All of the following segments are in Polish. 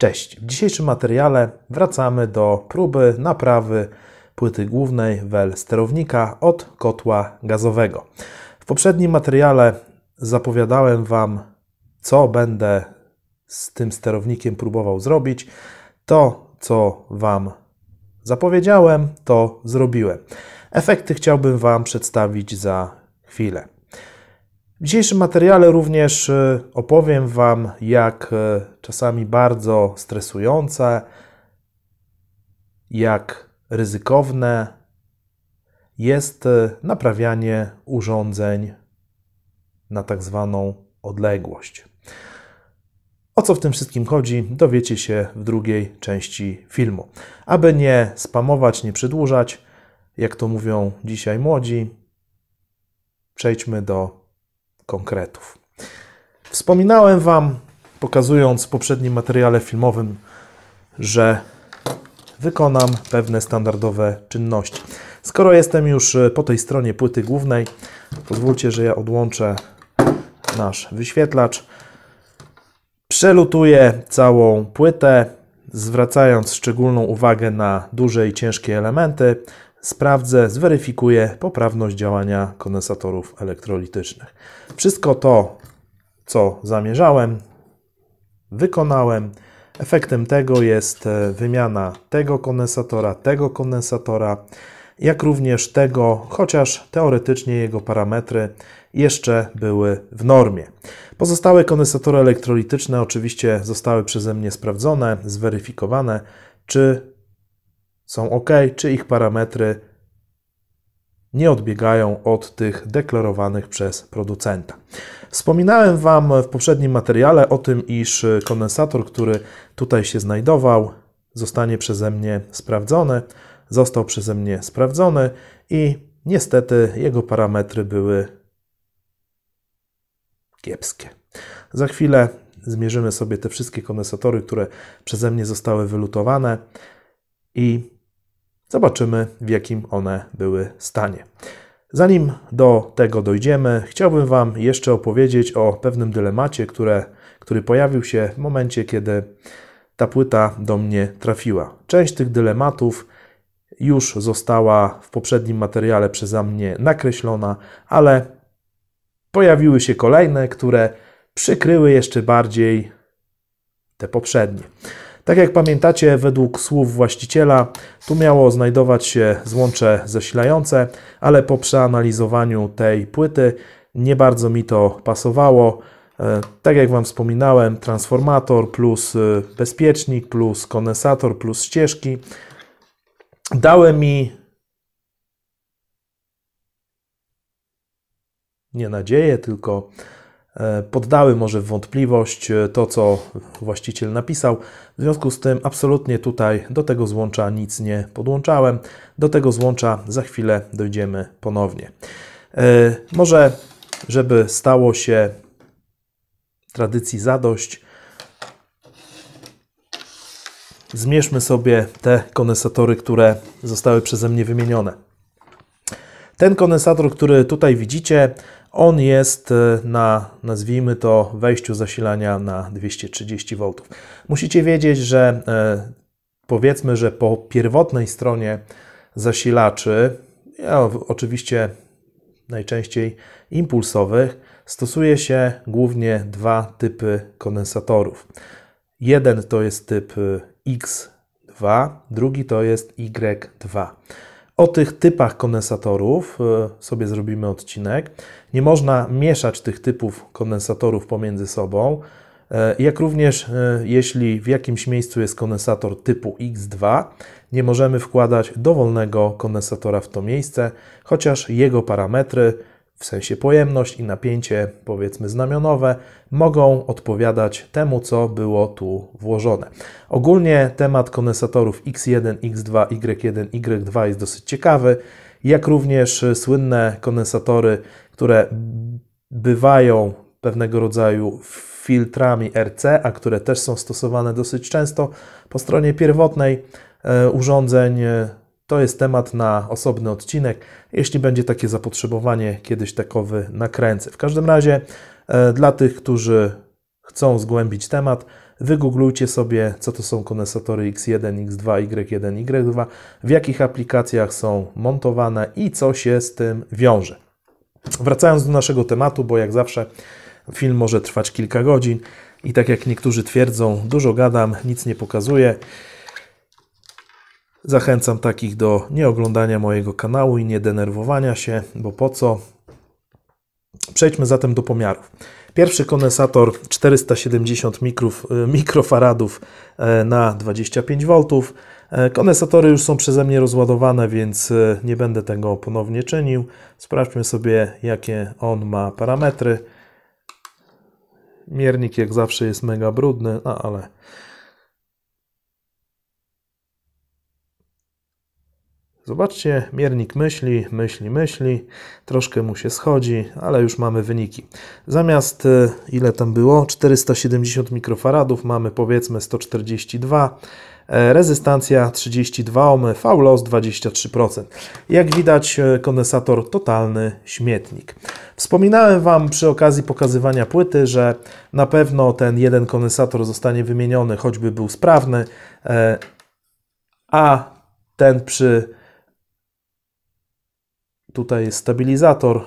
Cześć! W dzisiejszym materiale wracamy do próby naprawy płyty głównej wel sterownika od kotła gazowego. W poprzednim materiale zapowiadałem Wam, co będę z tym sterownikiem próbował zrobić. To, co Wam zapowiedziałem, to zrobiłem. Efekty chciałbym Wam przedstawić za chwilę. W dzisiejszym materiale również e, opowiem Wam, jak e, czasami bardzo stresujące, jak ryzykowne jest e, naprawianie urządzeń na tak zwaną odległość. O co w tym wszystkim chodzi, dowiecie się w drugiej części filmu. Aby nie spamować, nie przedłużać, jak to mówią dzisiaj młodzi, przejdźmy do konkretów. Wspominałem Wam, pokazując w poprzednim materiale filmowym, że wykonam pewne standardowe czynności. Skoro jestem już e, po tej stronie płyty głównej, pozwólcie, że ja odłączę nasz wyświetlacz. Przelutuję całą płytę, zwracając szczególną uwagę na duże i ciężkie elementy sprawdzę, zweryfikuję poprawność działania kondensatorów elektrolitycznych. Wszystko to, co zamierzałem, wykonałem. Efektem tego jest e, wymiana tego kondensatora, tego kondensatora, jak również tego, chociaż teoretycznie jego parametry jeszcze były w normie. Pozostałe kondensatory elektrolityczne oczywiście zostały przeze mnie sprawdzone, zweryfikowane, czy są ok, czy ich parametry nie odbiegają od tych deklarowanych przez producenta. Wspominałem Wam w poprzednim materiale o tym, iż kondensator, który tutaj się znajdował, zostanie przeze mnie sprawdzony, został przeze mnie sprawdzony i niestety jego parametry były kiepskie. Za chwilę zmierzymy sobie te wszystkie kondensatory, które przeze mnie zostały wylutowane i Zobaczymy, w jakim one były stanie. Zanim do tego dojdziemy, chciałbym Wam jeszcze opowiedzieć o pewnym dylemacie, które, który pojawił się w momencie, kiedy ta płyta do mnie trafiła. Część tych dylematów już została w poprzednim materiale przeze mnie nakreślona, ale pojawiły się kolejne, które przykryły jeszcze bardziej te poprzednie. Tak jak pamiętacie, według słów właściciela, tu miało znajdować się złącze zasilające, ale po przeanalizowaniu tej płyty nie bardzo mi to pasowało. E, tak jak Wam wspominałem, transformator plus e, bezpiecznik plus kondensator plus ścieżki dały mi nie nadzieję, tylko E, poddały może w wątpliwość e, to, co właściciel napisał. W związku z tym absolutnie tutaj do tego złącza nic nie podłączałem. Do tego złącza za chwilę dojdziemy ponownie. E, może, żeby stało się tradycji zadość, zmierzmy sobie te kondensatory, które zostały przeze mnie wymienione. Ten kondensator, który tutaj widzicie, on jest e, na, nazwijmy to, wejściu zasilania na 230 V. Musicie wiedzieć, że e, powiedzmy, że po pierwotnej stronie zasilaczy, ja oczywiście najczęściej impulsowych, stosuje się głównie dwa typy kondensatorów. Jeden to jest typ X2, e, drugi to jest Y2. O tych typach kondensatorów sobie zrobimy odcinek. Nie można mieszać tych typów kondensatorów pomiędzy sobą, e, jak również e, jeśli w jakimś miejscu jest kondensator typu X2, nie możemy wkładać dowolnego kondensatora w to miejsce, chociaż jego parametry, w sensie pojemność i napięcie, powiedzmy znamionowe, mogą odpowiadać temu, co było tu włożone. Ogólnie temat kondensatorów X1, X2, Y1, Y2 jest dosyć ciekawy jak również e, słynne kondensatory, które bywają pewnego rodzaju filtrami RC, a które też są stosowane dosyć często po stronie pierwotnej e, urządzeń. E, to jest temat na osobny odcinek. Jeśli będzie takie zapotrzebowanie, kiedyś takowy nakręcę. W każdym razie dla tych, którzy chcą zgłębić temat, Wygooglujcie sobie, co to są kondensatory X1, X2, Y1, Y2, w jakich aplikacjach są montowane i co się z tym wiąże. Wracając do naszego tematu, bo jak zawsze film może trwać kilka godzin i tak jak niektórzy twierdzą, dużo gadam, nic nie pokazuję. Zachęcam takich do nieoglądania mojego kanału i nie denerwowania się, bo po co? Przejdźmy zatem do pomiarów. Pierwszy kondensator 470 e, mikrofaradów e, na 25 V. Kondensatory już są przeze mnie rozładowane, więc e, nie będę tego ponownie czynił. Sprawdźmy sobie, jakie on ma parametry. Miernik jak zawsze jest mega brudny, no ale Zobaczcie, miernik myśli, myśli, myśli, troszkę mu się schodzi, ale już mamy wyniki. Zamiast y, ile tam było? 470 mikrofaradów, mamy powiedzmy 142 e, rezystancja 32 ohm, V-loss 23%. Jak widać e, kondensator totalny śmietnik. Wspominałem Wam przy okazji pokazywania płyty, że na pewno ten jeden kondensator zostanie wymieniony, choćby był sprawny, e, a ten przy Tutaj jest stabilizator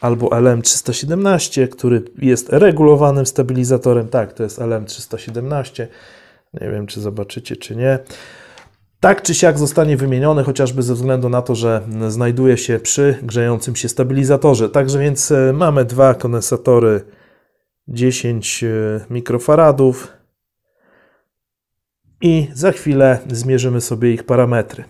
albo LM317, który jest regulowanym stabilizatorem. Tak, to jest LM317. Nie wiem, czy zobaczycie, czy nie. Tak czy siak zostanie wymieniony, chociażby ze względu na to, że znajduje się przy grzejącym się stabilizatorze. Także więc e, mamy dwa kondensatory 10 e, mikrofaradów i za chwilę zmierzymy sobie ich parametry.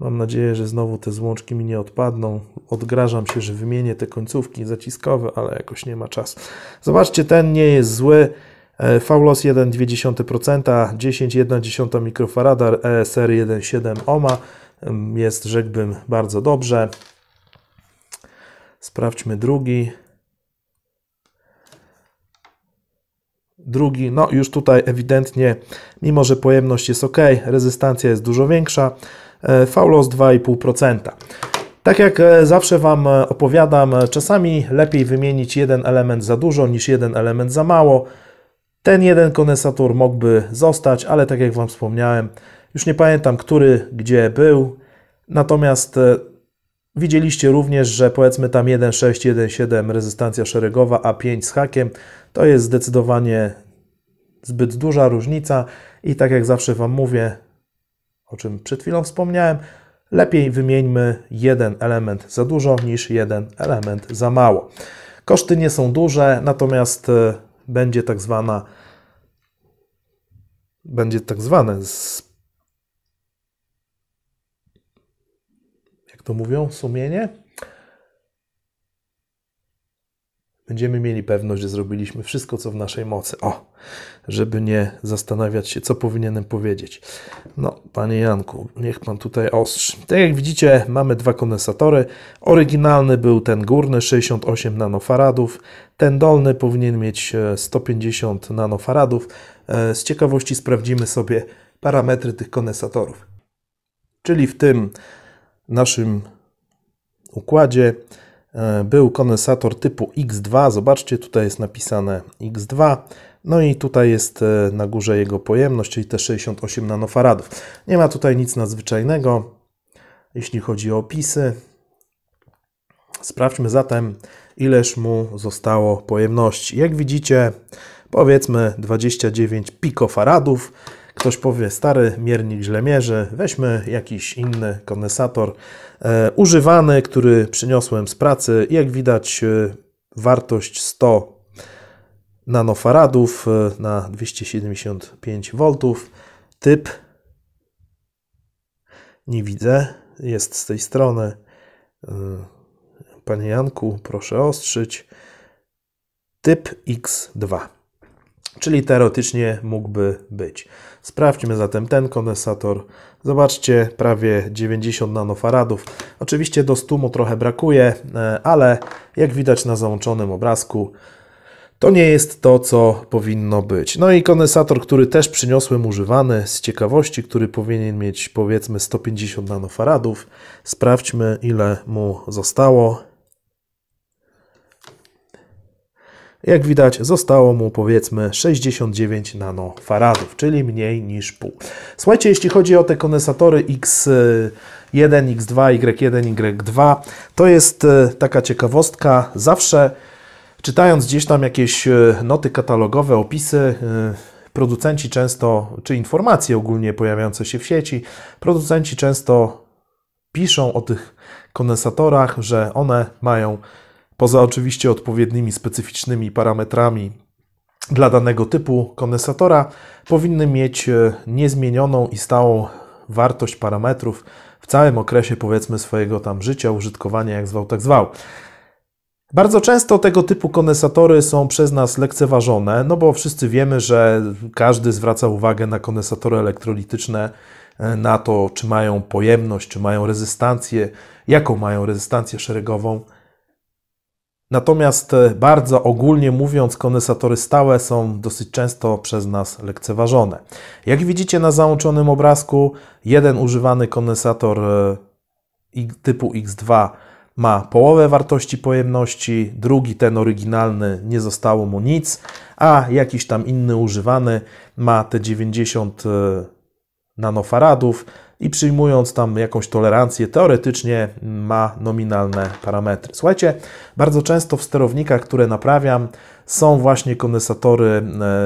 Mam nadzieję, że znowu te złączki mi nie odpadną. Odgrażam się, że wymienię te końcówki zaciskowe, ale jakoś nie ma czasu. Zobaczcie, ten nie jest zły. E, Faulos 1,2%, 10,1 mikrofarada, ESR 1,7 ohma. Jest, rzekłbym, bardzo dobrze. Sprawdźmy drugi. drugi, no już tutaj ewidentnie, mimo że pojemność jest ok, rezystancja jest dużo większa, VLOS e, 2,5%. Tak jak e, zawsze Wam e, opowiadam, czasami lepiej wymienić jeden element za dużo niż jeden element za mało. Ten jeden kondensator mógłby zostać, ale tak jak Wam wspomniałem, już nie pamiętam, który gdzie był. Natomiast widzieliście również, że powiedzmy tam 1.6, 1.7 rezystancja szeregowa, a 5 z hakiem to jest zdecydowanie zbyt duża różnica i tak jak zawsze Wam mówię, o czym przed chwilą wspomniałem, lepiej wymieńmy jeden element za dużo niż jeden element za mało. Koszty nie są duże, natomiast e, będzie tak zwana będzie tak zwane jak to mówią, sumienie? będziemy mieli pewność, że zrobiliśmy wszystko, co w naszej mocy. O, żeby nie zastanawiać się, co powinienem powiedzieć. No, panie Janku, niech pan tutaj ostrzy. Tak jak widzicie, mamy dwa kondensatory. Oryginalny był ten górny 68 nanofaradów, ten dolny powinien mieć 150 e, nanofaradów. E, z ciekawości sprawdzimy sobie parametry tych kondensatorów. Czyli w tym naszym układzie E, był kondensator typu X2. Zobaczcie, tutaj jest napisane X2. No i tutaj jest e, na górze jego pojemność, czyli te 68 nanofaradów. Nie ma tutaj nic nadzwyczajnego, jeśli chodzi o opisy. Sprawdźmy zatem, ileż mu zostało pojemności. Jak widzicie, powiedzmy 29 pikofaradów. Ktoś powie, stary miernik źle mierzy, weźmy jakiś inny kondensator e, używany, który przyniosłem z pracy. Jak widać, e, wartość 100 nanofaradów e, na 275 V. Typ nie widzę, jest z tej strony. E, panie Janku, proszę ostrzyć. Typ X2, czyli teoretycznie mógłby być. Sprawdźmy zatem ten kondensator. Zobaczcie, prawie 90 nanofaradów. Oczywiście do 100 mu trochę brakuje, e, ale jak widać na załączonym obrazku, to nie jest to, co powinno być. No i kondensator, który też przyniosłem używany z ciekawości, który powinien mieć powiedzmy 150 nanofaradów. Sprawdźmy ile mu zostało. Jak widać zostało mu powiedzmy 69 nanofaradów, czyli mniej niż pół. Słuchajcie, jeśli chodzi o te kondensatory X... 1, X2, Y1, Y2. To jest e, taka ciekawostka. Zawsze czytając gdzieś tam jakieś e, noty katalogowe, opisy, e, producenci często, czy informacje ogólnie pojawiające się w sieci, producenci często piszą o tych kondensatorach, że one mają Poza oczywiście odpowiednimi specyficznymi parametrami dla danego typu kondensatora, powinny mieć e, niezmienioną i stałą wartość parametrów w całym okresie powiedzmy swojego tam życia, użytkowania, jak zwał, tak zwał. Bardzo często tego typu kondensatory są przez nas lekceważone, no bo wszyscy wiemy, że każdy zwraca uwagę na kondensatory elektrolityczne, e, na to, czy mają pojemność, czy mają rezystancję, jaką mają rezystancję szeregową. Natomiast e, bardzo ogólnie mówiąc, kondensatory stałe są dosyć często przez nas lekceważone. Jak widzicie na załączonym obrazku, jeden używany kondensator e, typu X2 ma połowę wartości pojemności, drugi, ten oryginalny, nie zostało mu nic, a jakiś tam inny używany ma te 90 e, nanofaradów, i przyjmując tam jakąś tolerancję, teoretycznie ma nominalne parametry. Słuchajcie, bardzo często w sterownikach, które naprawiam, są właśnie kondensatory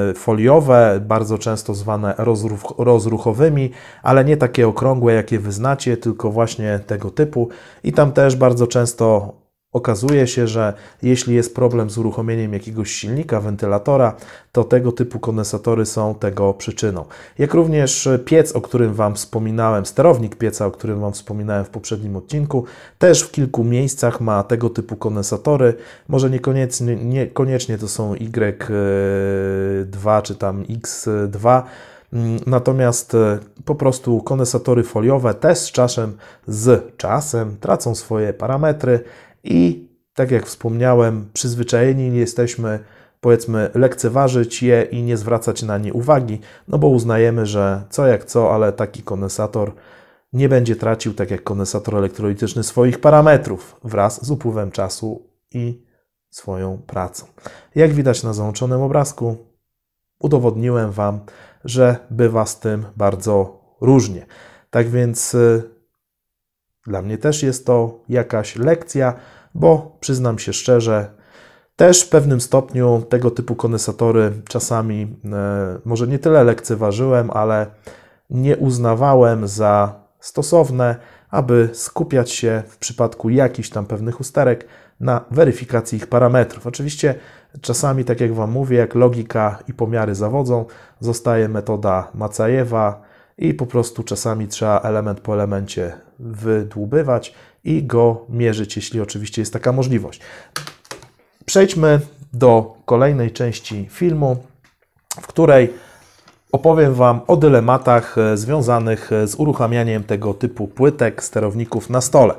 e, foliowe, bardzo często zwane rozruch, rozruchowymi, ale nie takie okrągłe, jakie wyznacie, tylko właśnie tego typu. I tam też bardzo często Okazuje się, że jeśli jest problem z uruchomieniem jakiegoś silnika, wentylatora, to tego typu kondensatory są tego przyczyną. Jak również e, piec, o którym Wam wspominałem, sterownik pieca, o którym Wam wspominałem w poprzednim odcinku, też w kilku miejscach ma tego typu kondensatory. Może niekoniecznie, niekoniecznie to są Y2 czy tam X2. Mm, natomiast e, po prostu kondensatory foliowe też z czasem, z czasem tracą swoje parametry i tak jak wspomniałem, przyzwyczajeni nie jesteśmy, powiedzmy, lekceważyć je i nie zwracać na nie uwagi, no bo uznajemy, że co jak co, ale taki kondensator nie będzie tracił, tak jak kondensator elektrolityczny, swoich parametrów wraz z upływem czasu i swoją pracą. Jak widać na załączonym obrazku, udowodniłem Wam, że bywa z tym bardzo różnie. Tak więc y, dla mnie też jest to jakaś lekcja, bo przyznam się szczerze, też w pewnym stopniu tego typu kondensatory czasami e, może nie tyle lekceważyłem, ale nie uznawałem za stosowne, aby skupiać się w przypadku jakichś tam pewnych usterek na weryfikacji ich parametrów. Oczywiście czasami, tak jak Wam mówię, jak logika i pomiary zawodzą, zostaje metoda Macajewa, i po prostu czasami trzeba element po elemencie wydłubywać i go mierzyć, jeśli oczywiście jest taka możliwość. Przejdźmy do kolejnej części filmu, w której opowiem Wam o dylematach e, związanych e, z uruchamianiem tego typu płytek, sterowników na stole.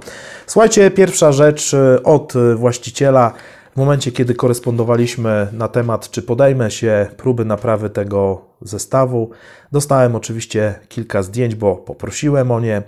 Słuchajcie, pierwsza rzecz e, od właściciela w momencie, kiedy korespondowaliśmy na temat, czy podejmę się próby naprawy tego zestawu, dostałem oczywiście kilka zdjęć, bo poprosiłem o nie.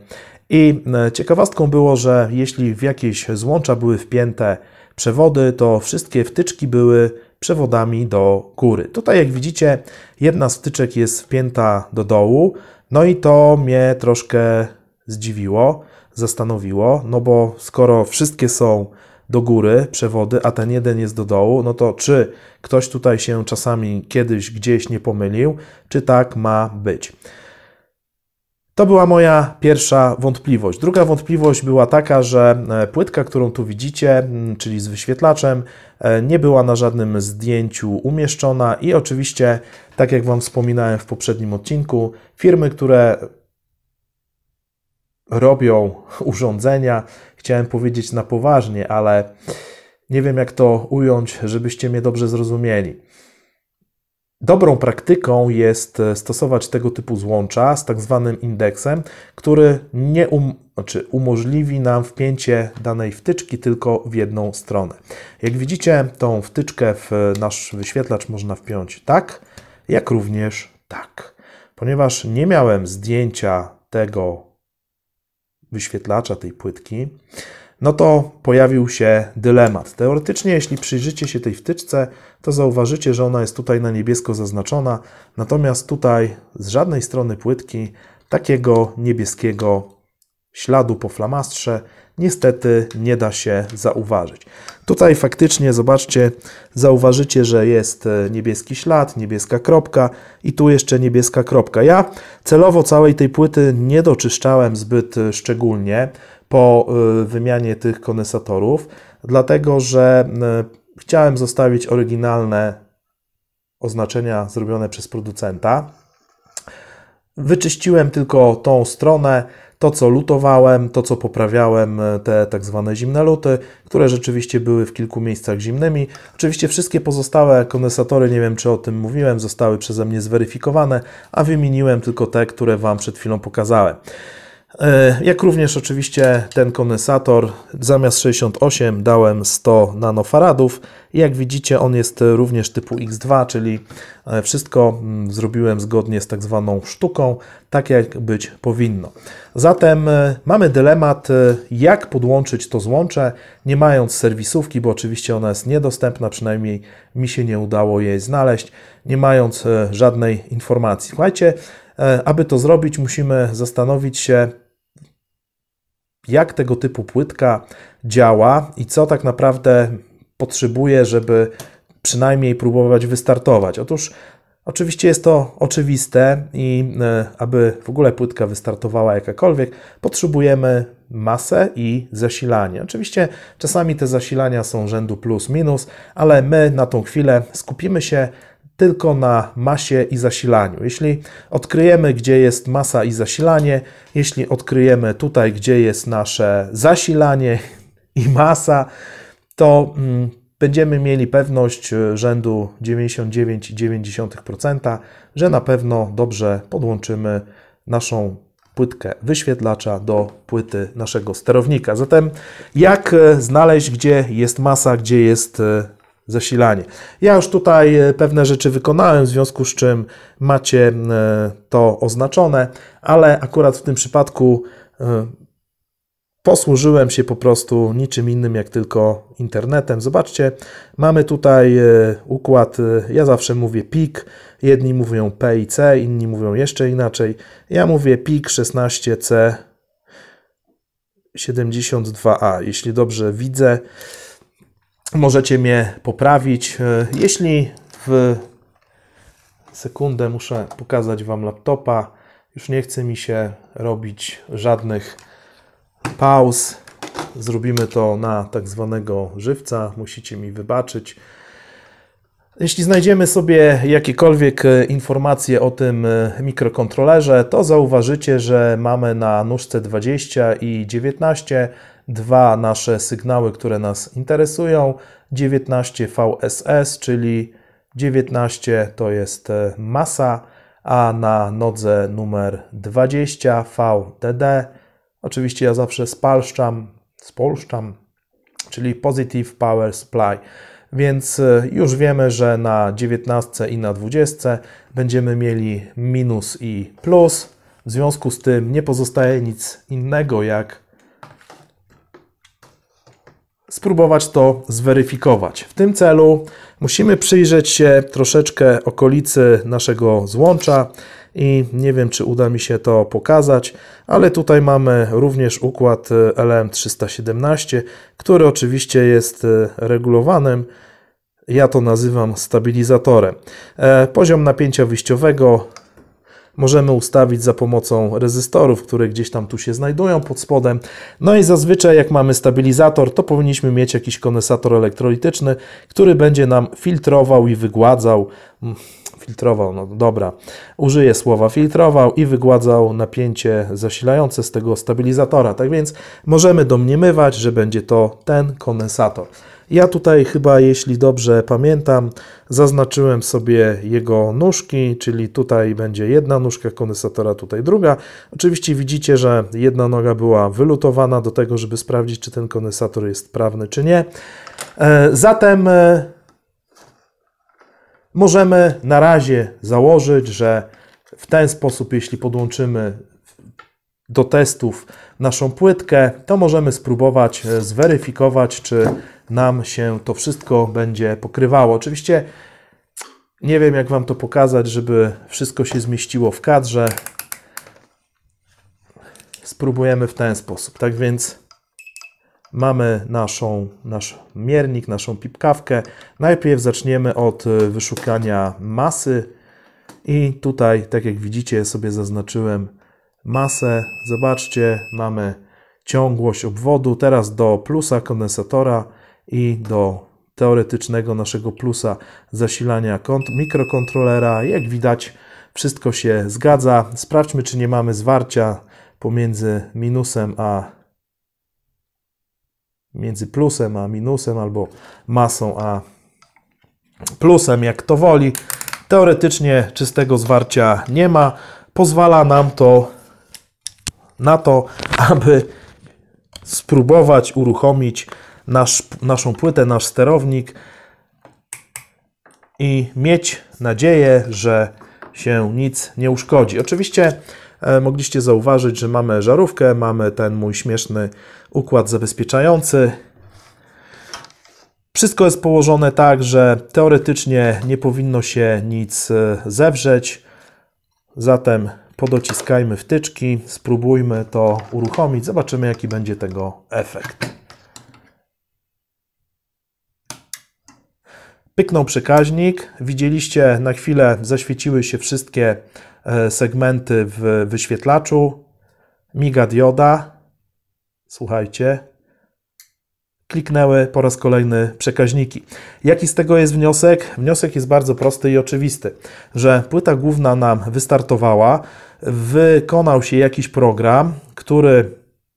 I e, ciekawostką było, że jeśli w jakieś złącza były wpięte przewody, to wszystkie wtyczki były przewodami do góry. Tutaj, jak widzicie, jedna z wtyczek jest wpięta do dołu, no i to mnie troszkę zdziwiło, zastanowiło, no bo skoro wszystkie są do góry przewody, a ten jeden jest do dołu, no to czy ktoś tutaj się czasami kiedyś gdzieś nie pomylił, czy tak ma być? To była moja pierwsza wątpliwość. Druga wątpliwość była taka, że e, płytka, którą tu widzicie, czyli z wyświetlaczem, e, nie była na żadnym zdjęciu umieszczona i oczywiście, tak jak Wam wspominałem w poprzednim odcinku, firmy, które robią urządzenia, chciałem powiedzieć na poważnie, ale nie wiem jak to ująć, żebyście mnie dobrze zrozumieli. Dobrą praktyką jest e, stosować tego typu złącza z tak zwanym indeksem, który nie um, znaczy umożliwi nam wpięcie danej wtyczki tylko w jedną stronę. Jak widzicie, tą wtyczkę w e, nasz wyświetlacz można wpiąć tak, jak również tak. Ponieważ nie miałem zdjęcia tego wyświetlacza tej płytki, no to pojawił się dylemat. Teoretycznie, jeśli przyjrzycie się tej wtyczce, to zauważycie, że ona jest tutaj na niebiesko zaznaczona, natomiast tutaj z żadnej strony płytki takiego niebieskiego śladu po flamastrze niestety nie da się zauważyć. Tutaj faktycznie, zobaczcie, zauważycie, że jest e, niebieski ślad, niebieska kropka i tu jeszcze niebieska kropka. Ja celowo całej tej płyty nie doczyszczałem zbyt e, szczególnie po e, wymianie tych kondensatorów, dlatego że chciałem zostawić oryginalne oznaczenia zrobione przez producenta. Wyczyściłem tylko tą stronę, to, co lutowałem, to, co poprawiałem, e, te tak zwane zimne luty, które rzeczywiście były w kilku miejscach zimnymi. Oczywiście wszystkie pozostałe kondensatory, nie wiem czy o tym mówiłem, zostały przeze mnie zweryfikowane, a wymieniłem tylko te, które Wam przed chwilą pokazałem. E, jak również oczywiście ten kondensator zamiast 68 dałem 100 nanofaradów. Jak widzicie on jest również typu X2, czyli e, wszystko mm, zrobiłem zgodnie z tak zwaną sztuką, tak jak być powinno. Zatem e, mamy dylemat jak podłączyć to złącze, nie mając serwisówki, bo oczywiście ona jest niedostępna, przynajmniej mi się nie udało jej znaleźć, nie mając żadnej informacji. Słuchajcie, aby to zrobić musimy zastanowić się jak tego typu płytka działa i co tak naprawdę potrzebuje, żeby przynajmniej próbować wystartować. Otóż Oczywiście jest to oczywiste i e, aby w ogóle płytka wystartowała jakakolwiek, potrzebujemy masę i zasilanie. Oczywiście czasami te zasilania są rzędu plus minus, ale my na tą chwilę skupimy się tylko na masie i zasilaniu. Jeśli odkryjemy, gdzie jest masa i zasilanie, jeśli odkryjemy tutaj, gdzie jest nasze zasilanie i masa, to mm, będziemy mieli pewność e, rzędu 99,9%, że na pewno dobrze podłączymy naszą płytkę wyświetlacza do płyty naszego sterownika. Zatem jak e, znaleźć, gdzie jest masa, gdzie jest e, zasilanie. Ja już tutaj e, pewne rzeczy wykonałem, w związku z czym macie e, to oznaczone, ale akurat w tym przypadku e, posłużyłem się po prostu niczym innym jak tylko internetem. Zobaczcie, mamy tutaj układ, ja zawsze mówię PIK, jedni mówią P i C, inni mówią jeszcze inaczej. Ja mówię PIK 16C 72A, jeśli dobrze widzę. Możecie mnie poprawić. E, jeśli w sekundę muszę pokazać Wam laptopa, już nie chce mi się robić żadnych pauz. Zrobimy to na tak zwanego żywca. Musicie mi wybaczyć. Jeśli znajdziemy sobie jakiekolwiek e, informacje o tym e, mikrokontrolerze, to zauważycie, że mamy na nóżce 20 i 19 dwa nasze sygnały, które nas interesują. 19 VSS, czyli 19 to jest e, masa, a na nodze numer 20 VDD. Oczywiście ja zawsze spalszczam, spolszczam, czyli Positive Power Supply. Więc e, już wiemy, że na 19 i na 20 będziemy mieli minus i plus. W związku z tym nie pozostaje nic innego jak spróbować to zweryfikować. W tym celu musimy przyjrzeć się troszeczkę okolicy naszego złącza i nie wiem, czy uda mi się to pokazać, ale tutaj mamy również układ LM317, który oczywiście jest e, regulowanym. Ja to nazywam stabilizatorem. E, poziom napięcia wyjściowego możemy ustawić za pomocą rezystorów, które gdzieś tam tu się znajdują pod spodem. No i zazwyczaj jak mamy stabilizator, to powinniśmy mieć jakiś kondensator elektrolityczny, który będzie nam filtrował i wygładzał mm, filtrował, no dobra, użyję słowa filtrował i wygładzał napięcie zasilające z tego stabilizatora. Tak więc możemy domniemywać, że będzie to ten kondensator. Ja tutaj chyba, jeśli dobrze pamiętam, zaznaczyłem sobie jego nóżki, czyli tutaj będzie jedna nóżka kondensatora, tutaj druga. Oczywiście widzicie, że jedna noga była wylutowana do tego, żeby sprawdzić, czy ten kondensator jest prawny, czy nie. E, zatem e, możemy na razie założyć, że w ten sposób, jeśli podłączymy do testów naszą płytkę, to możemy spróbować e, zweryfikować, czy nam się to wszystko będzie pokrywało. Oczywiście nie wiem, jak Wam to pokazać, żeby wszystko się zmieściło w kadrze. Spróbujemy w ten sposób. Tak więc mamy naszą, nasz miernik, naszą pipkawkę. Najpierw zaczniemy od e, wyszukania masy i tutaj, tak jak widzicie, sobie zaznaczyłem masę. Zobaczcie, mamy ciągłość obwodu. Teraz do plusa kondensatora i do teoretycznego naszego plusa zasilania mikrokontrolera. Jak widać, wszystko się zgadza. Sprawdźmy, czy nie mamy zwarcia pomiędzy minusem a między plusem a minusem albo masą a plusem, jak to woli. Teoretycznie czystego zwarcia nie ma. Pozwala nam to na to, aby spróbować uruchomić nasz, naszą płytę, nasz sterownik i mieć nadzieję, że się nic nie uszkodzi. Oczywiście e, mogliście zauważyć, że mamy żarówkę, mamy ten mój śmieszny układ zabezpieczający. Wszystko jest położone tak, że teoretycznie nie powinno się nic e, zewrzeć. Zatem podociskajmy wtyczki, spróbujmy to uruchomić, zobaczymy jaki będzie tego efekt. Pyknął przekaźnik, widzieliście na chwilę zaświeciły się wszystkie e, segmenty w wyświetlaczu, miga dioda, słuchajcie, kliknęły po raz kolejny przekaźniki. Jaki z tego jest wniosek? Wniosek jest bardzo prosty i oczywisty, że płyta główna nam wystartowała, wykonał się jakiś program, który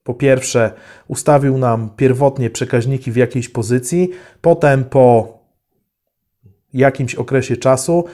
po pierwsze ustawił nam pierwotnie przekaźniki w jakiejś pozycji, potem po jakimś okresie czasu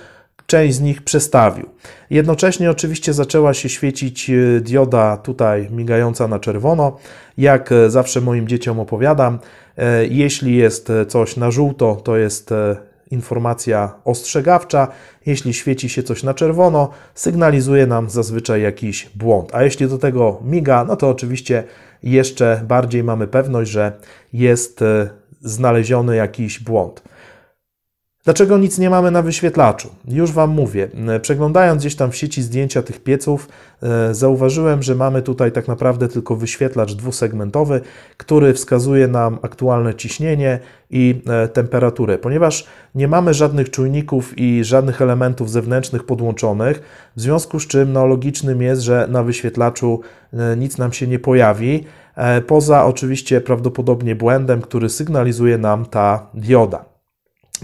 część z nich przestawił. Jednocześnie oczywiście zaczęła się świecić e, dioda tutaj migająca na czerwono. Jak e, zawsze moim dzieciom opowiadam, E, jeśli jest e, coś na żółto, to jest e, informacja ostrzegawcza. Jeśli świeci się coś na czerwono, sygnalizuje nam zazwyczaj jakiś błąd. A jeśli do tego miga, no to oczywiście jeszcze bardziej mamy pewność, że jest znaleziony jakiś błąd. Dlaczego nic nie mamy na wyświetlaczu? Już Wam mówię. E, przeglądając gdzieś tam w sieci zdjęcia tych pieców, e, zauważyłem, że mamy tutaj tak naprawdę tylko wyświetlacz dwusegmentowy, który wskazuje nam aktualne ciśnienie i e, temperaturę. Ponieważ nie mamy żadnych czujników i żadnych elementów zewnętrznych podłączonych, w związku z czym no, logicznym jest, że na wyświetlaczu nic nam się nie pojawi, poza oczywiście prawdopodobnie błędem, który sygnalizuje nam ta dioda.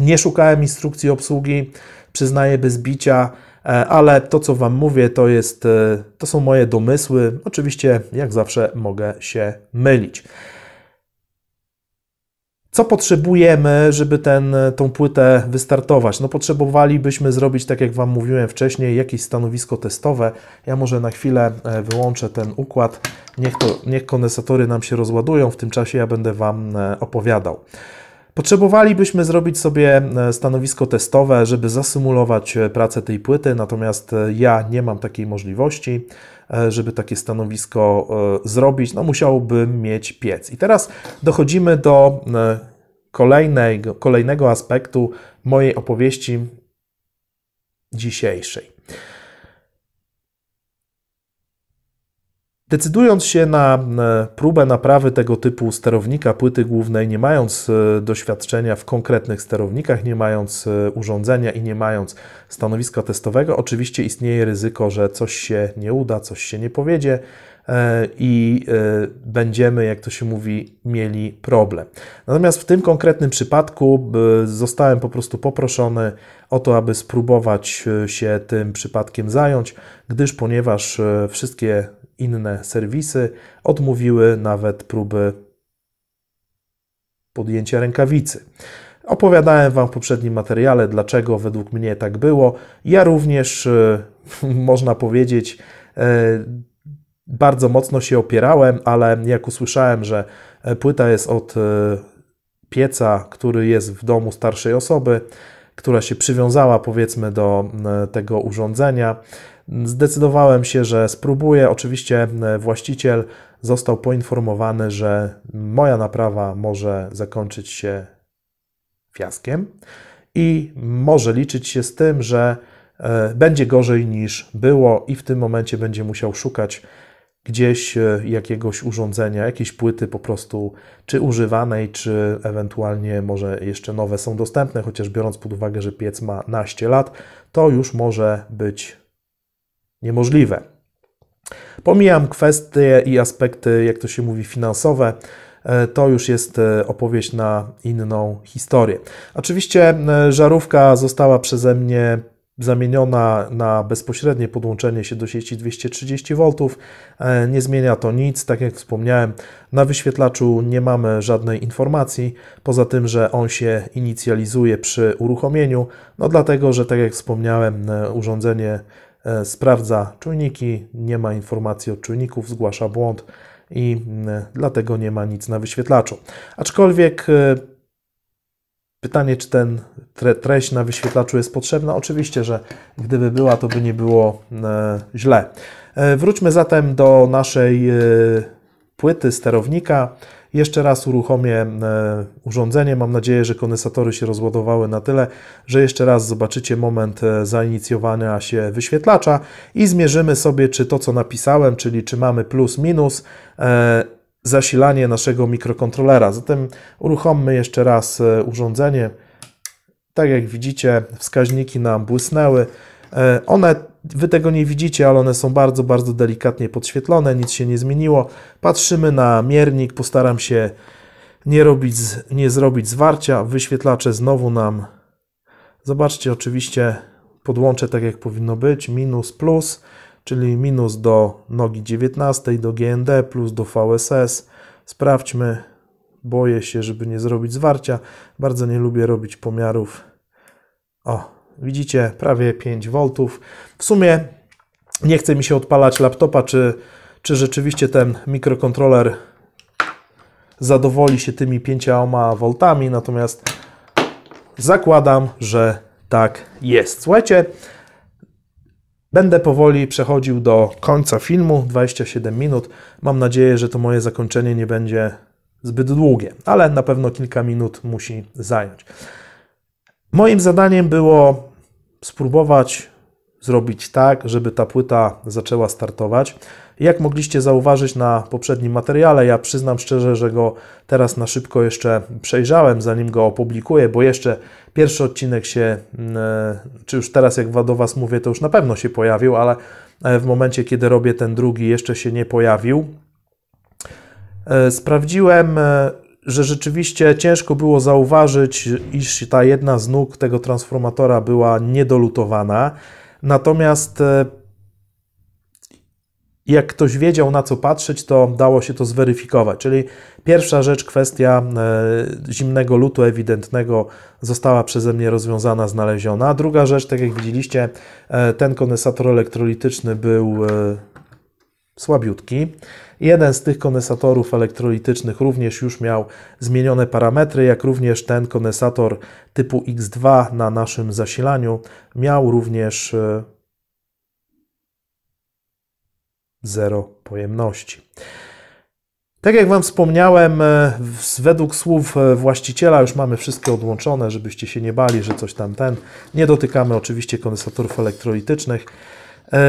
Nie szukałem instrukcji obsługi, przyznaję bez bicia, e, ale to, co Wam mówię, to, jest, e, to są moje domysły. Oczywiście, jak zawsze, mogę się mylić. Co potrzebujemy, żeby ten, e, tą płytę wystartować? No potrzebowalibyśmy zrobić, tak jak Wam mówiłem wcześniej, jakieś stanowisko testowe. Ja może na chwilę wyłączę ten układ, niech, to, niech kondensatory nam się rozładują, w tym czasie ja będę Wam opowiadał. Potrzebowalibyśmy zrobić sobie e, stanowisko testowe, żeby zasymulować e, pracę tej płyty, natomiast e, ja nie mam takiej możliwości, żeby takie stanowisko zrobić. No, musiałbym mieć piec. I teraz dochodzimy do kolejnego, kolejnego aspektu mojej opowieści dzisiejszej. Decydując się na e, próbę naprawy tego typu sterownika płyty głównej, nie mając e, doświadczenia w konkretnych sterownikach, nie mając e, urządzenia i nie mając stanowiska testowego, oczywiście istnieje ryzyko, że coś się nie uda, coś się nie powiedzie, E, i e, będziemy, jak to się mówi, mieli problem. Natomiast w tym konkretnym przypadku e, zostałem po prostu poproszony o to, aby spróbować się tym przypadkiem zająć, gdyż ponieważ wszystkie inne serwisy odmówiły nawet próby podjęcia rękawicy. Opowiadałem Wam w poprzednim materiale, dlaczego według mnie tak było. Ja również, można powiedzieć, bardzo mocno się opierałem, ale jak usłyszałem, że e, płyta jest od e, pieca, który jest w domu starszej osoby, która się przywiązała powiedzmy do e, tego urządzenia, zdecydowałem się, że spróbuję. Oczywiście właściciel został poinformowany, że moja naprawa może zakończyć się fiaskiem i może liczyć się z tym, że będzie gorzej niż było i w tym momencie będzie musiał szukać gdzieś e, jakiegoś urządzenia, jakiejś płyty po prostu, czy używanej, czy ewentualnie może jeszcze nowe są dostępne, chociaż biorąc pod uwagę, że piec ma naście lat, to już może być niemożliwe. Pomijam kwestie i aspekty, jak to się mówi, finansowe. E, to już jest e, opowieść na inną historię. Oczywiście żarówka została przeze mnie zamieniona na bezpośrednie podłączenie się do sieci 230 V. E, nie zmienia to nic, tak jak wspomniałem, na wyświetlaczu nie mamy żadnej informacji, poza tym, że on się inicjalizuje przy uruchomieniu, no dlatego, że tak jak wspomniałem, e, urządzenie e, sprawdza czujniki, nie ma informacji od czujników, zgłasza błąd i dlatego nie ma nic na wyświetlaczu. Aczkolwiek Pytanie, czy ten tre treść na wyświetlaczu jest potrzebna? Oczywiście, że gdyby była, to by nie było e, źle. E, wróćmy zatem do naszej e, płyty sterownika. Jeszcze raz uruchomię e, urządzenie. Mam nadzieję, że kondensatory się rozładowały na tyle, że jeszcze raz zobaczycie moment e, zainicjowania się wyświetlacza i zmierzymy sobie, czy to co napisałem, czyli czy mamy plus minus e, zasilanie naszego mikrokontrolera. Zatem uruchommy jeszcze raz e, urządzenie. Tak jak widzicie, wskaźniki nam błysnęły. E, one, wy tego nie widzicie, ale one są bardzo, bardzo delikatnie podświetlone, nic się nie zmieniło. Patrzymy na miernik, postaram się nie, robić, nie zrobić zwarcia. Wyświetlacze znowu nam, zobaczcie, oczywiście podłączę tak jak powinno być, minus, plus czyli minus do nogi 19, do GND, plus do VSS. Sprawdźmy, boję się, żeby nie zrobić zwarcia. Bardzo nie lubię robić pomiarów. O, widzicie, prawie 5 V. W sumie nie chce mi się odpalać laptopa, czy, czy rzeczywiście ten mikrokontroler zadowoli się tymi 5 V, natomiast zakładam, że tak jest. Słuchajcie, Będę powoli przechodził do końca filmu, 27 minut. Mam nadzieję, że to moje zakończenie nie będzie zbyt długie, ale na pewno kilka minut musi zająć. Moim zadaniem było spróbować zrobić tak, żeby ta płyta zaczęła startować. Jak mogliście zauważyć na poprzednim materiale, ja przyznam szczerze, że go teraz na szybko jeszcze przejrzałem, zanim go opublikuję, bo jeszcze pierwszy odcinek się, mm, e, czy już teraz jak do Was mówię, to już na pewno się pojawił, ale e, w momencie, kiedy robię ten drugi, jeszcze się nie pojawił. E, sprawdziłem, że rzeczywiście ciężko było zauważyć, iż ta jedna z nóg tego transformatora była niedolutowana. Natomiast jak ktoś wiedział, na co patrzeć, to dało się to zweryfikować. Czyli pierwsza rzecz, kwestia e, zimnego lutu ewidentnego została przeze mnie rozwiązana, znaleziona. Druga rzecz, tak jak widzieliście, e, ten kondensator elektrolityczny był e, słabiutki. Jeden z tych kondensatorów elektrolitycznych również już miał zmienione parametry, jak również ten kondensator typu X2 na naszym zasilaniu miał również zero pojemności. Tak jak Wam wspomniałem, e, według słów e, właściciela już mamy wszystkie odłączone, żebyście się nie bali, że coś tam ten. Nie dotykamy oczywiście kondensatorów elektrolitycznych. E,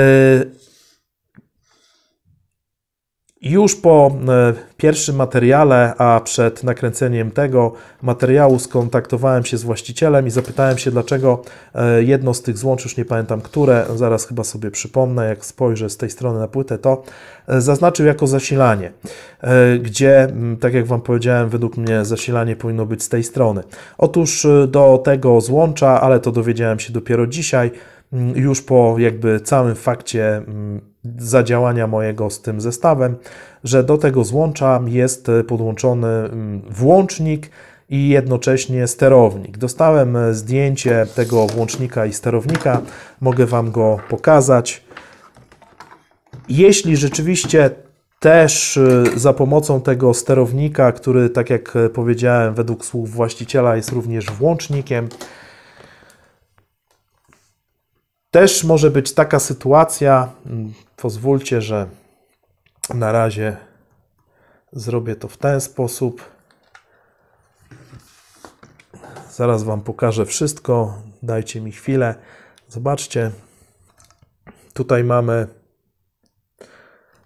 już po e, pierwszym materiale, a przed nakręceniem tego materiału skontaktowałem się z właścicielem i zapytałem się, dlaczego e, jedno z tych złączy, już nie pamiętam które, zaraz chyba sobie przypomnę, jak spojrzę z tej strony na płytę, to e, zaznaczył jako zasilanie, gdzie, tak jak Wam powiedziałem, według mnie zasilanie powinno być z tej strony. Otóż do tego złącza, ale to dowiedziałem się dopiero dzisiaj, Mm, już po jakby całym fakcie mm, zadziałania mojego z tym zestawem, że do tego złącza jest podłączony mm, włącznik i jednocześnie sterownik. Dostałem zdjęcie tego włącznika i sterownika, mogę Wam go pokazać. Jeśli rzeczywiście też y, za pomocą tego sterownika, który, tak jak powiedziałem, według słów właściciela jest również włącznikiem, też może być taka sytuacja, mm, pozwólcie, że na razie zrobię to w ten sposób. Zaraz Wam pokażę wszystko. Dajcie mi chwilę. Zobaczcie, tutaj mamy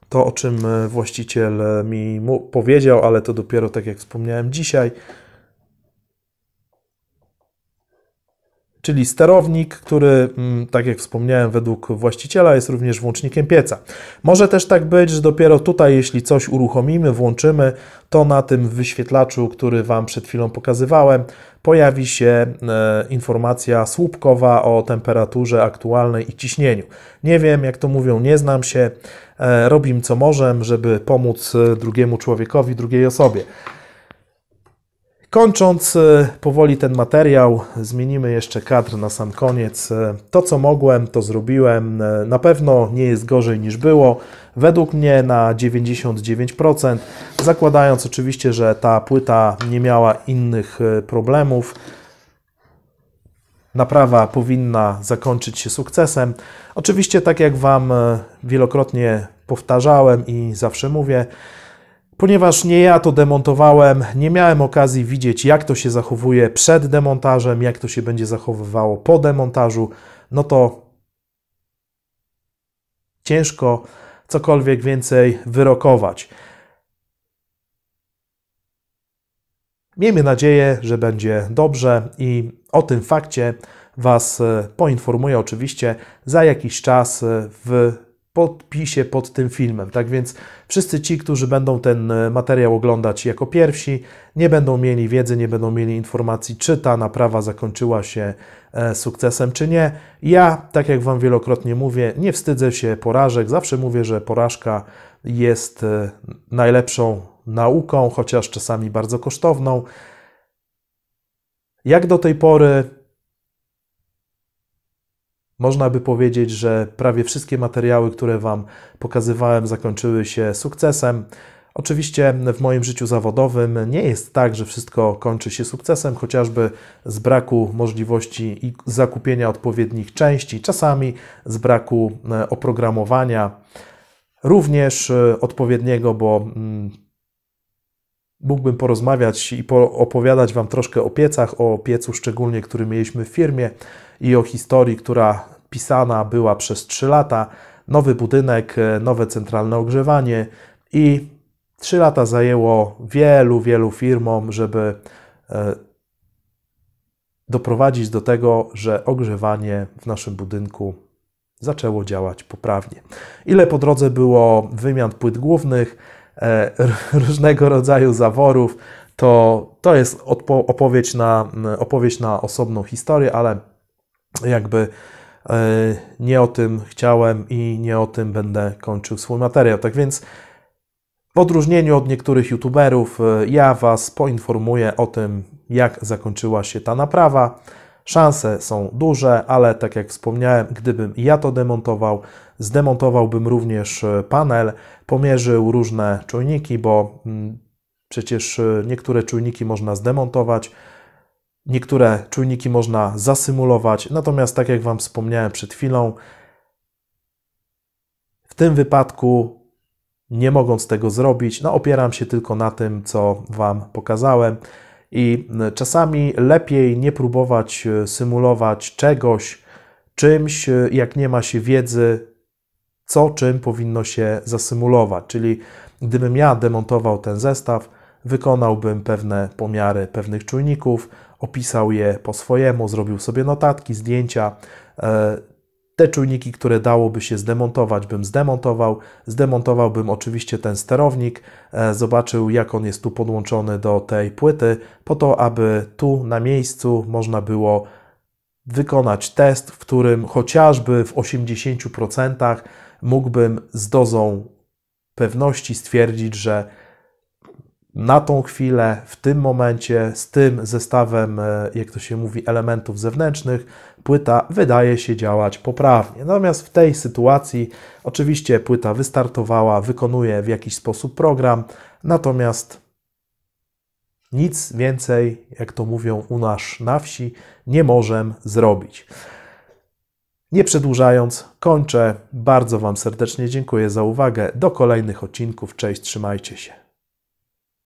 to, o czym e, właściciel e, mi powiedział, ale to dopiero tak jak wspomniałem dzisiaj. czyli sterownik, który, mm, tak jak wspomniałem, według właściciela jest również włącznikiem pieca. Może też tak być, że dopiero tutaj, jeśli coś uruchomimy, włączymy, to na tym wyświetlaczu, który Wam przed chwilą pokazywałem, pojawi się e, informacja słupkowa o temperaturze aktualnej i ciśnieniu. Nie wiem, jak to mówią, nie znam się, e, robim co możemy, żeby pomóc e, drugiemu człowiekowi, drugiej osobie. Kończąc e, powoli ten materiał, zmienimy jeszcze kadr na sam koniec. E, to, co mogłem, to zrobiłem. E, na pewno nie jest gorzej niż było. Według mnie na 99%, zakładając oczywiście, że ta płyta nie miała innych problemów. Naprawa powinna zakończyć się sukcesem. Oczywiście, tak jak Wam wielokrotnie powtarzałem i zawsze mówię, Ponieważ nie ja to demontowałem, nie miałem okazji widzieć, jak to się zachowuje przed demontażem, jak to się będzie zachowywało po demontażu, no to ciężko cokolwiek więcej wyrokować. Miejmy nadzieję, że będzie dobrze i o tym fakcie Was e, poinformuję oczywiście za jakiś czas e, w podpisie pod tym filmem. Tak więc wszyscy ci, którzy będą ten e, materiał oglądać jako pierwsi, nie będą mieli wiedzy, nie będą mieli informacji, czy ta naprawa zakończyła się e, sukcesem, czy nie. Ja, tak jak Wam wielokrotnie mówię, nie wstydzę się porażek. Zawsze mówię, że porażka jest e, najlepszą nauką, chociaż czasami bardzo kosztowną. Jak do tej pory można by powiedzieć, że prawie wszystkie materiały, które Wam pokazywałem, zakończyły się sukcesem. Oczywiście w moim życiu zawodowym nie jest tak, że wszystko kończy się sukcesem, chociażby z braku możliwości zakupienia odpowiednich części, czasami z braku e, oprogramowania, również e, odpowiedniego, bo mm, mógłbym porozmawiać i opowiadać Wam troszkę o piecach, o piecu szczególnie, który mieliśmy w firmie i o historii, która pisana była przez 3 lata. Nowy budynek, e, nowe centralne ogrzewanie i 3 lata zajęło wielu, wielu firmom, żeby e, doprowadzić do tego, że ogrzewanie w naszym budynku zaczęło działać poprawnie. Ile po drodze było wymian płyt głównych, e, różnego rodzaju zaworów, to, to jest opowieść na, opowieść na osobną historię, ale jakby e, nie o tym chciałem i nie o tym będę kończył swój materiał. Tak więc w odróżnieniu od niektórych youtuberów e, ja Was poinformuję o tym, jak zakończyła się ta naprawa. Szanse są duże, ale tak jak wspomniałem, gdybym ja to demontował, zdemontowałbym również e, panel, pomierzył różne czujniki, bo mm, przecież niektóre czujniki można zdemontować, Niektóre czujniki można zasymulować, natomiast tak jak Wam wspomniałem przed chwilą, w tym wypadku, nie mogąc tego zrobić, no opieram się tylko na tym, co Wam pokazałem. I czasami lepiej nie próbować e, symulować czegoś, czymś, e, jak nie ma się wiedzy, co czym powinno się zasymulować. Czyli gdybym ja demontował ten zestaw, wykonałbym pewne pomiary pewnych czujników, opisał je po swojemu, zrobił sobie notatki, zdjęcia. E, te czujniki, które dałoby się zdemontować, bym zdemontował. Zdemontowałbym oczywiście ten sterownik, e, zobaczył jak on jest tu podłączony do tej płyty, po to, aby tu na miejscu można było wykonać test, w którym chociażby w 80% mógłbym z dozą pewności stwierdzić, że na tą chwilę, w tym momencie, z tym zestawem, e, jak to się mówi, elementów zewnętrznych, płyta wydaje się działać poprawnie. Natomiast w tej sytuacji, oczywiście, płyta wystartowała, wykonuje w jakiś sposób program, natomiast nic więcej, jak to mówią u nas na wsi, nie możemy zrobić. Nie przedłużając, kończę. Bardzo Wam serdecznie dziękuję za uwagę. Do kolejnych odcinków. Cześć, trzymajcie się.